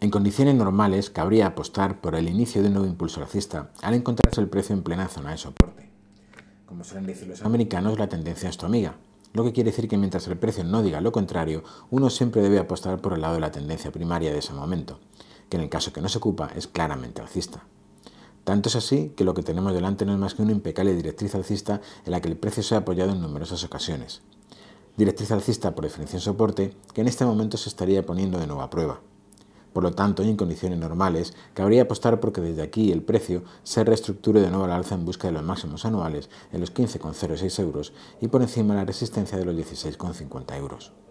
En condiciones normales, cabría apostar por el inicio de un nuevo impulso alcista al encontrarse el precio en plena zona de soporte. Como suelen decir los americanos, la tendencia es tu amiga, lo que quiere decir que mientras el precio no diga lo contrario, uno siempre debe apostar por el lado de la tendencia primaria de ese momento, que en el caso que no se ocupa es claramente alcista. Tanto es así que lo que tenemos delante no es más que una impecable directriz alcista en la que el precio se ha apoyado en numerosas ocasiones. Directriz alcista por definición soporte que en este momento se estaría poniendo de nueva prueba. Por lo tanto, y en condiciones normales, cabría apostar porque desde aquí el precio se reestructure de nuevo al alza en busca de los máximos anuales en los 15,06 euros y por encima la resistencia de los 16,50 euros.